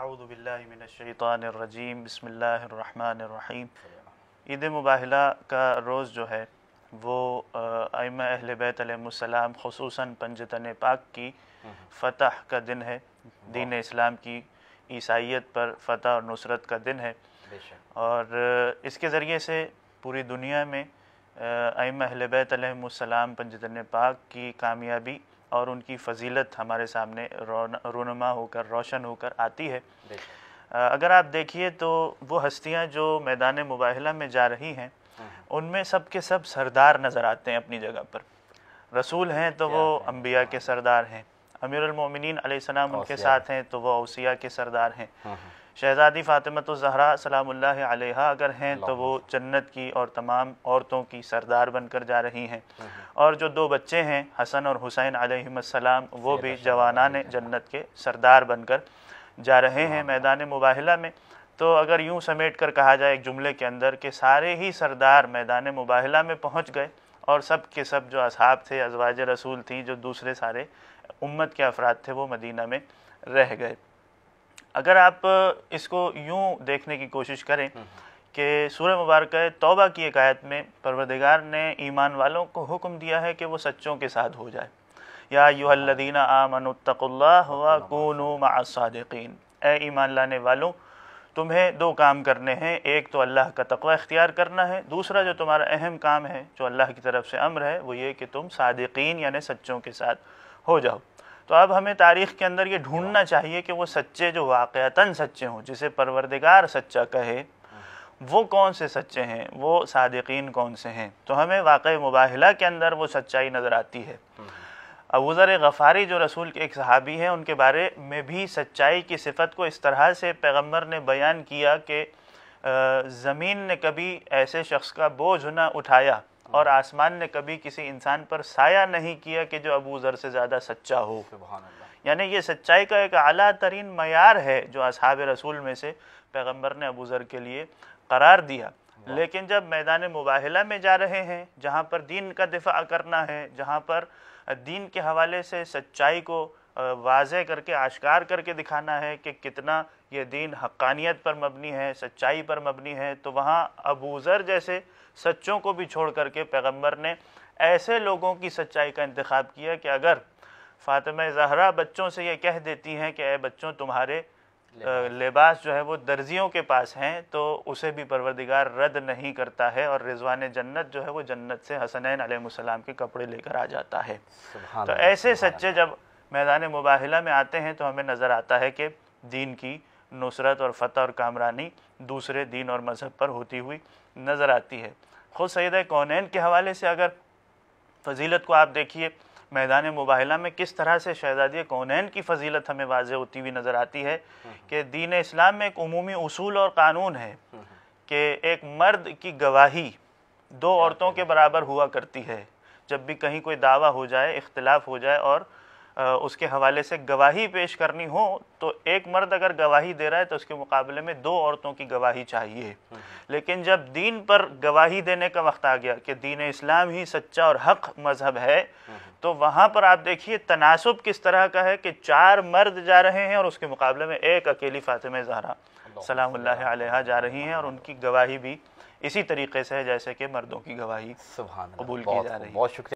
اعوذ باللہ من الشیطان الرجیم بسم اللہ الرحمن الرحیم عید مباہلہ کا روز جو ہے وہ اہل بیت علیہ السلام خصوصاً پنجتن پاک کی فتح کا دن ہے دین اسلام کی عیسائیت پر فتح اور نصرت کا دن ہے اور اس کے ذریعے سے پوری دنیا میں ائمہ اہل بیت علیہ السلام پنجتن پاک کی کامیابی اور ان کی فضیلت ہمارے سامنے رونما ہو کر روشن ہو کر آتی ہے اگر آپ دیکھیے تو وہ ہستیاں جو میدان مباحلہ میں جا رہی ہیں ہاں۔ ان میں سب کے سب سردار نظر آتے ہیں اپنی جگہ پر رسول ہیں تو وہ انبیاء کے سردار ہیں امیر المومنین علیہ السلام ان کے ساتھ ہیں تو وہ اوسیہ کے سردار ہیں ہاں، ہاں۔ شہزادی تو الظہر سلام اللہ علیہ اگر ہیں تو وہ جنت کی اور تمام عورتوں کی سردار بن کر جا رہی ہیں ہاں ہاں۔ اور جو دو بچے ہیں حسن اور حسین علیہ السلام وہ بھی جوانان جنت کے سردار بن کر جا رہے ہیں ہاں۔ میدان مباہلہ میں تو اگر یوں سمیٹ کر کہا جائے ایک جملے کے اندر کہ سارے ہی سردار میدان مباہلہ میں پہنچ گئے اور سب کے سب جو اصحاب تھے ازواج رسول تھیں جو دوسرے سارے امت کے افراد تھے وہ مدینہ میں رہ گئے اگر آپ اس کو یوں دیکھنے کی کوشش کریں کہ سورہ مبارکہ توبہ کی ایک آیت میں پروردگار نے ایمان والوں کو حکم دیا ہے کہ وہ سچوں کے ساتھ ہو جائے یا یو الدینہ آمنوا اتقوا اللہ وکونوا مع الصادقین اے ایمان لانے والوں تمہیں دو کام کرنے ہیں ایک تو اللہ کا تقوی اختیار کرنا ہے دوسرا جو تمہارا اہم کام ہے جو اللہ کی طرف سے امر ہے وہ یہ کہ تم صادقین یعنی سچوں کے ساتھ ہو جاؤ تو اب ہمیں تاریخ کے اندر یہ ڈھونڈنا چاہیے کہ وہ سچے جو واقعتاً سچے ہوں جسے پروردگار سچا کہے وہ کون سے سچے ہیں وہ صادقین کون سے ہیں تو ہمیں واقع مباہلہ کے اندر وہ سچائی نظر آتی ہے ابوذر غفاری جو رسول کے ایک صحابی ہیں ان کے بارے میں بھی سچائی کی صفت کو اس طرح سے پیغمبر نے بیان کیا کہ زمین نے کبھی ایسے شخص کا بوجھ نہ اٹھایا اور آسمان نے کبھی کسی انسان پر سایہ نہیں کیا کہ جو ابو ذر سے زیادہ سچا ہو یعنی یہ سچائی کا ایک اعلیٰ ترین معیار ہے جو اصحاب رسول میں سے پیغمبر نے ابو ذر کے لیے قرار دیا لیکن جب میدان مباحلہ میں جا رہے ہیں جہاں پر دین کا دفاع کرنا ہے جہاں پر دین کے حوالے سے سچائی کو واضح کر کے آشکار کر کے دکھانا ہے کہ کتنا یہ دین حقانیت پر مبنی ہے سچائی پر مبنی ہے تو وہاں ابوذر جیسے سچوں کو بھی چھوڑ کر کے پیغمبر نے ایسے لوگوں کی سچائی کا انتخاب کیا کہ اگر فاطمہ زہرہ بچوں سے یہ کہہ دیتی ہیں کہ اے بچوں تمہارے لباس جو ہے وہ درزیوں کے پاس ہیں تو اسے بھی پروردگار رد نہیں کرتا ہے اور رضوان جنت جو ہے وہ جنت سے حسنین علیہ السلام کے کپڑے لے کر آ جاتا ہے تو ایسے سچے جب میدان مباحلہ میں آتے ہیں تو ہمیں نظر آتا ہے کہ دین کی نصرت اور فتح اور کامرانی دوسرے دین اور مذہب پر ہوتی ہوئی نظر آتی ہے خود سیدہ کونین کے حوالے سے اگر فضیلت کو آپ دیکھیے میدان مباحلہ میں کس طرح سے شہزادی کونین کی فضیلت ہمیں واضح ہوتی ہوئی نظر آتی ہے کہ دین اسلام میں ایک عمومی اصول اور قانون ہے کہ ایک مرد کی گواہی دو عورتوں کے برابر ہوا کرتی ہے جب بھی کہیں کوئی دعویٰ ہو جائے اختلاف ہو جائے اور اس کے حوالے سے گواہی پیش کرنی ہو تو ایک مرد اگر گواہی دے رہا ہے تو اس کے مقابلے میں دو عورتوں کی گواہی چاہیے لیکن جب دین پر گواہی دینے کا وقت آ گیا کہ دین اسلام ہی سچا اور حق مذہب ہے تو وہاں پر آپ دیکھیے تناسب کس طرح کا ہے کہ چار مرد جا رہے ہیں اور اس کے مقابلے میں ایک اکیلی فاطمہ زہرا سلام اللہ علیہ جا رہی ہیں اور ان کی گواہی بھی اسی طریقے سے ہے جیسے کہ مردوں کی گواہی قبول کی جا رہی ہے بہت شکریہ